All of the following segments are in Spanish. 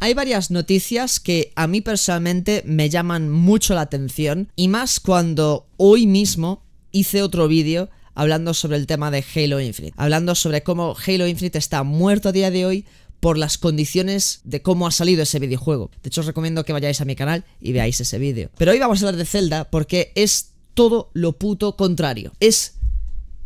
Hay varias noticias que a mí personalmente me llaman mucho la atención y más cuando hoy mismo hice otro vídeo hablando sobre el tema de Halo Infinite, hablando sobre cómo Halo Infinite está muerto a día de hoy por las condiciones de cómo ha salido ese videojuego. De hecho os recomiendo que vayáis a mi canal y veáis ese vídeo. Pero hoy vamos a hablar de Zelda porque es todo lo puto contrario. Es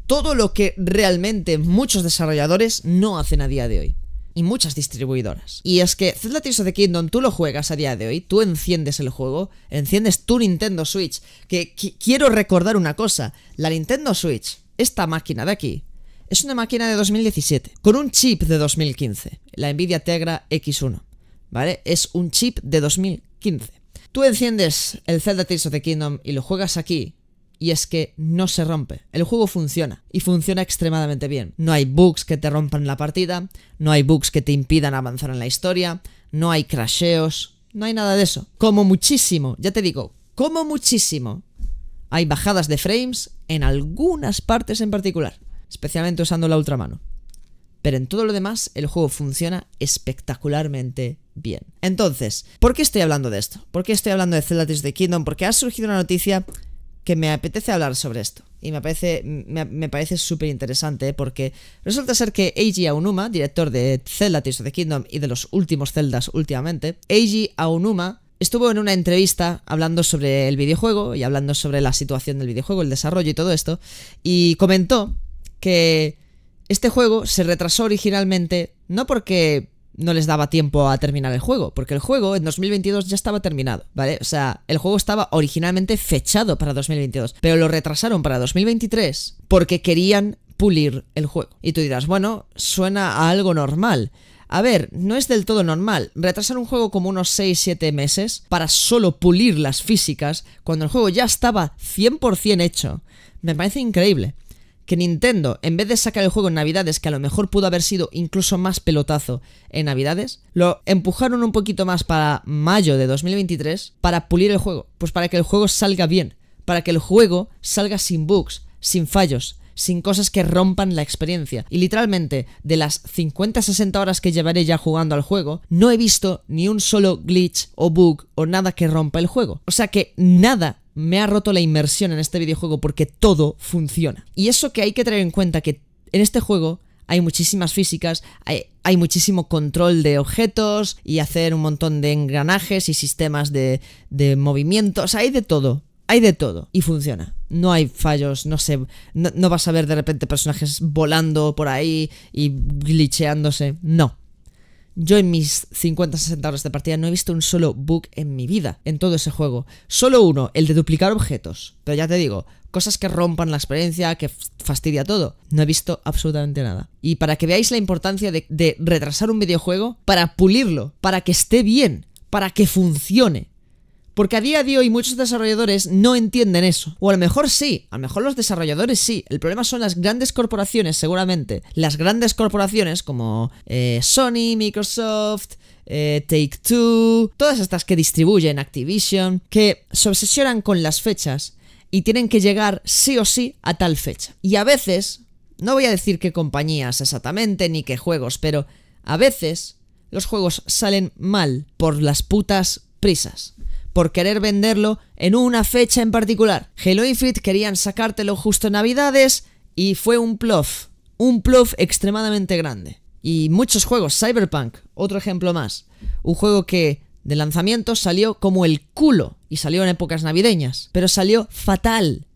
todo lo que realmente muchos desarrolladores no hacen a día de hoy y muchas distribuidoras. Y es que Zelda Tears of the Kingdom tú lo juegas a día de hoy, tú enciendes el juego, enciendes tu Nintendo Switch, que quiero recordar una cosa, la Nintendo Switch, esta máquina de aquí, es una máquina de 2017, con un chip de 2015, la Nvidia Tegra X1, ¿vale? Es un chip de 2015. Tú enciendes el Zelda Tears of the Kingdom y lo juegas aquí, y es que no se rompe. El juego funciona y funciona extremadamente bien. No hay bugs que te rompan la partida, no hay bugs que te impidan avanzar en la historia, no hay crasheos, no hay nada de eso. Como muchísimo, ya te digo, como muchísimo, hay bajadas de frames en algunas partes en particular, especialmente usando la ultramano. Pero en todo lo demás, el juego funciona espectacularmente bien. Entonces, ¿por qué estoy hablando de esto? ¿Por qué estoy hablando de Zelda de Kingdom? Porque ha surgido una noticia que me apetece hablar sobre esto. Y me parece, me, parece súper interesante ¿eh? porque resulta ser que Eiji Aonuma, director de Zelda Tears of the Kingdom y de los últimos Zeldas últimamente, Eiji Aonuma estuvo en una entrevista hablando sobre el videojuego y hablando sobre la situación del videojuego, el desarrollo y todo esto, y comentó que este juego se retrasó originalmente no porque no les daba tiempo a terminar el juego, porque el juego en 2022 ya estaba terminado, ¿vale? O sea, el juego estaba originalmente fechado para 2022, pero lo retrasaron para 2023 porque querían pulir el juego. Y tú dirás, bueno, suena a algo normal. A ver, no es del todo normal. Retrasar un juego como unos 6-7 meses para solo pulir las físicas cuando el juego ya estaba 100% hecho. Me parece increíble que Nintendo, en vez de sacar el juego en Navidades, que a lo mejor pudo haber sido incluso más pelotazo en Navidades, lo empujaron un poquito más para mayo de 2023 para pulir el juego, pues para que el juego salga bien, para que el juego salga sin bugs, sin fallos, sin cosas que rompan la experiencia. Y literalmente, de las 50-60 horas que llevaré ya jugando al juego, no he visto ni un solo glitch o bug o nada que rompa el juego. O sea que nada me ha roto la inmersión en este videojuego porque todo funciona. Y eso que hay que tener en cuenta que en este juego hay muchísimas físicas, hay, muchísimo control de objetos y hacer un montón de engranajes y sistemas de, movimientos, hay de todo. Hay de todo y funciona. No hay fallos, no sé, no, no vas a ver de repente personajes volando por ahí y glitcheándose. No, yo en mis 50-60 horas de partida no he visto un solo bug en mi vida, en todo ese juego. Solo uno, el de duplicar objetos. Pero ya te digo, cosas que rompan la experiencia, que fastidia todo. No he visto absolutamente nada. Y para que veáis la importancia de, de retrasar un videojuego, para pulirlo, para que esté bien, para que funcione. Porque a día de hoy muchos desarrolladores no entienden eso. O a lo mejor sí, a lo mejor los desarrolladores sí. El problema son las grandes corporaciones, seguramente. Las grandes corporaciones como eh, Sony, Microsoft, eh, Take Two, todas estas que distribuyen Activision, que se obsesionan con las fechas y tienen que llegar sí o sí a tal fecha. Y a veces, no voy a decir qué compañías exactamente ni qué juegos, pero a veces los juegos salen mal por las putas prisas por querer venderlo en una fecha en particular. Hello Infinite querían sacártelo justo en Navidades y fue un plof, un plof extremadamente grande. Y muchos juegos, Cyberpunk, otro ejemplo más, un juego que de lanzamiento salió como el culo y salió en épocas navideñas, pero salió fatal.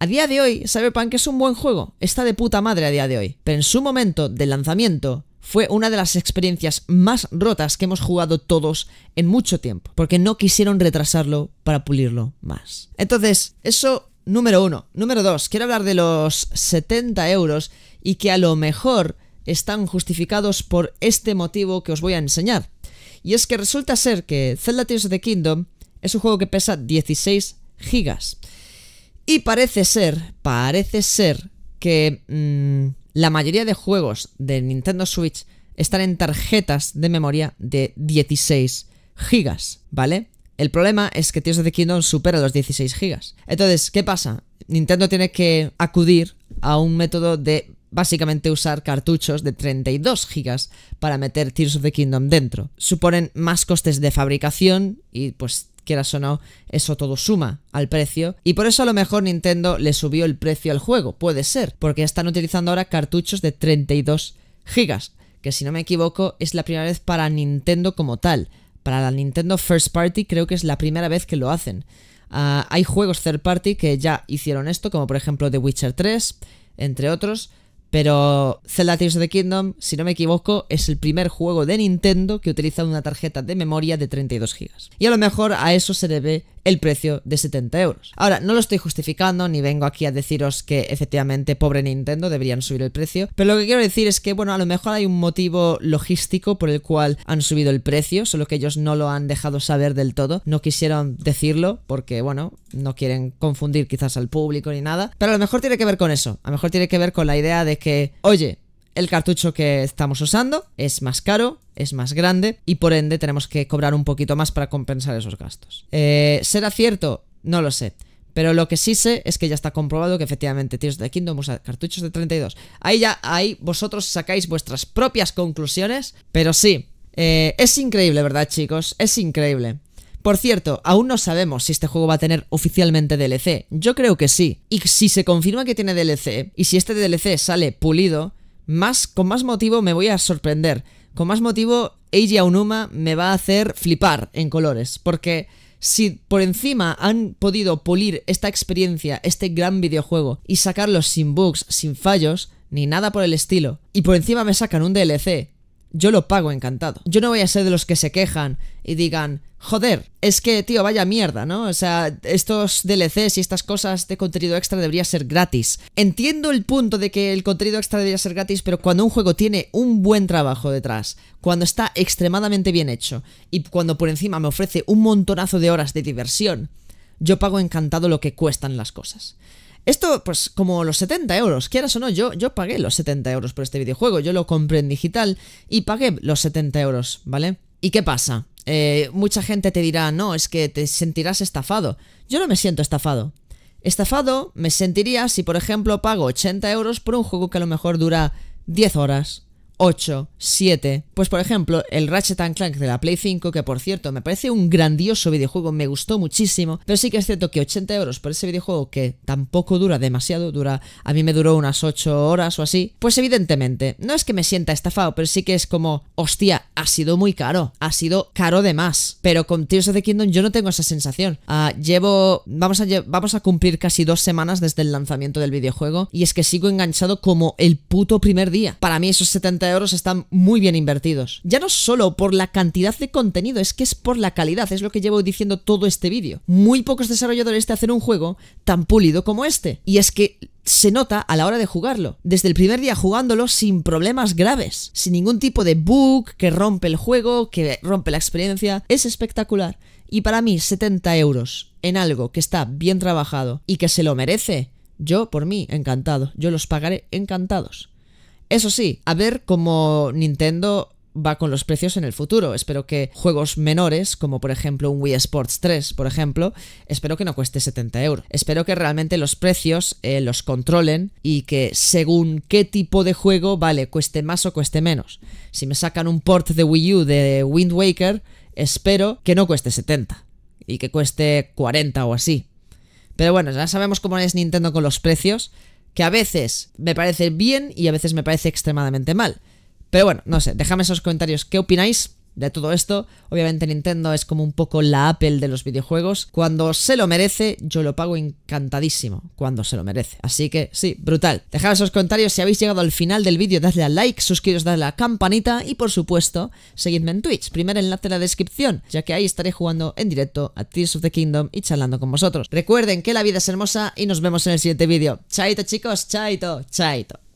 A día de hoy, Cyberpunk es un buen juego, está de puta madre a día de hoy, pero en su momento de lanzamiento fue una de las experiencias más rotas que hemos jugado todos en mucho tiempo, porque no quisieron retrasarlo para pulirlo más. Entonces, eso número uno. Número dos, quiero hablar de los 70 euros y que a lo mejor están justificados por este motivo que os voy a enseñar. Y es que resulta ser que Zelda Tears of the Kingdom es un juego que pesa 16 gigas. Y parece ser, parece ser que... Mm, la mayoría de juegos de Nintendo Switch están en tarjetas de memoria de 16 gigas, ¿vale? El problema es que Tears of the Kingdom supera los 16 gigas. Entonces, ¿qué pasa? Nintendo tiene que acudir a un método de básicamente usar cartuchos de 32 gigas para meter Tears of the Kingdom dentro. Suponen más costes de fabricación y pues quieras o no, eso todo suma al precio. Y por eso a lo mejor Nintendo le subió el precio al juego, puede ser, porque están utilizando ahora cartuchos de 32 gigas, que si no me equivoco es la primera vez para Nintendo como tal. Para la Nintendo First Party creo que es la primera vez que lo hacen. Ah, hay juegos third party que ya hicieron esto, como por ejemplo The Witcher 3, entre otros pero Zelda Tears of the Kingdom, si no me equivoco, es el primer juego de Nintendo que utiliza una tarjeta de memoria de 32 GB. Y a lo mejor a eso se debe el precio de 70 euros. Ahora, no lo estoy justificando ni vengo aquí a deciros que efectivamente pobre Nintendo deberían subir el precio, pero lo que quiero decir es que, bueno, a lo mejor hay un motivo logístico por el cual han subido el precio, solo que ellos no lo han dejado saber del todo, no quisieron decirlo porque, bueno, no quieren confundir quizás al público ni nada, pero a lo mejor tiene que ver con eso, a lo mejor tiene que ver con la idea de que, oye, el cartucho que estamos usando es más caro, es más grande y por ende tenemos que cobrar un poquito más para compensar esos gastos. Eh, ¿Será cierto? No lo sé. Pero lo que sí sé es que ya está comprobado que efectivamente Tiros de Kingdom usa cartuchos de 32. Ahí ya, ahí vosotros sacáis vuestras propias conclusiones. Pero sí, eh, es increíble, ¿verdad chicos? Es increíble. Por cierto, aún no sabemos si este juego va a tener oficialmente DLC. Yo creo que sí. Y si se confirma que tiene DLC, y si este DLC sale pulido, más, con más motivo me voy a sorprender. Con más motivo, Eiji Aonuma me va a hacer flipar en colores. Porque si por encima han podido pulir esta experiencia, este gran videojuego, y sacarlo sin bugs, sin fallos, ni nada por el estilo, y por encima me sacan un DLC yo lo pago encantado. Yo no voy a ser de los que se quejan y digan, joder, es que, tío, vaya mierda, ¿no? O sea, estos DLCs y estas cosas de contenido extra debería ser gratis. Entiendo el punto de que el contenido extra debería ser gratis, pero cuando un juego tiene un buen trabajo detrás, cuando está extremadamente bien hecho y cuando por encima me ofrece un montonazo de horas de diversión, yo pago encantado lo que cuestan las cosas. Esto, pues como los 70 euros, quieras o no, yo, yo pagué los 70 euros por este videojuego, yo lo compré en digital y pagué los 70 euros, ¿vale? ¿Y qué pasa? Eh, mucha gente te dirá, no, es que te sentirás estafado. Yo no me siento estafado. Estafado me sentiría si, por ejemplo, pago 80 euros por un juego que a lo mejor dura 10 horas 8, 7. Pues por ejemplo, el Ratchet Clank de la Play 5, que por cierto me parece un grandioso videojuego, me gustó muchísimo, pero sí que es cierto que 80 euros por ese videojuego que tampoco dura demasiado, dura, a mí me duró unas 8 horas o así, pues evidentemente, no es que me sienta estafado, pero sí que es como, hostia, ha sido muy caro, ha sido caro de más, pero con Tears of the Kingdom yo no tengo esa sensación. Ah, llevo, vamos a, vamos a cumplir casi dos semanas desde el lanzamiento del videojuego y es que sigo enganchado como el puto primer día. Para mí esos 70 euros euros están muy bien invertidos. Ya no solo por la cantidad de contenido, es que es por la calidad, es lo que llevo diciendo todo este vídeo. Muy pocos desarrolladores te hacen un juego tan pulido como este. Y es que se nota a la hora de jugarlo. Desde el primer día jugándolo sin problemas graves, sin ningún tipo de bug que rompe el juego, que rompe la experiencia. Es espectacular. Y para mí, 70 euros en algo que está bien trabajado y que se lo merece, yo por mí, encantado. Yo los pagaré encantados. Eso sí, a ver cómo Nintendo va con los precios en el futuro. Espero que juegos menores, como por ejemplo un Wii Sports 3, por ejemplo, espero que no cueste 70 euros. Espero que realmente los precios eh, los controlen y que según qué tipo de juego, vale, cueste más o cueste menos. Si me sacan un port de Wii U de Wind Waker, espero que no cueste 70 y que cueste 40 o así. Pero bueno, ya sabemos cómo es Nintendo con los precios que a veces me parece bien y a veces me parece extremadamente mal. Pero bueno, no sé, dejadme esos comentarios qué opináis de todo esto. Obviamente Nintendo es como un poco la Apple de los videojuegos. Cuando se lo merece, yo lo pago encantadísimo. Cuando se lo merece. Así que sí, brutal. Dejad esos comentarios si habéis llegado al final del vídeo, dadle a like, suscribiros, dadle a la campanita y por supuesto, seguidme en Twitch. Primer enlace en la descripción, ya que ahí estaré jugando en directo a Tears of the Kingdom y charlando con vosotros. Recuerden que la vida es hermosa y nos vemos en el siguiente vídeo. Chaito chicos, chaito, chaito.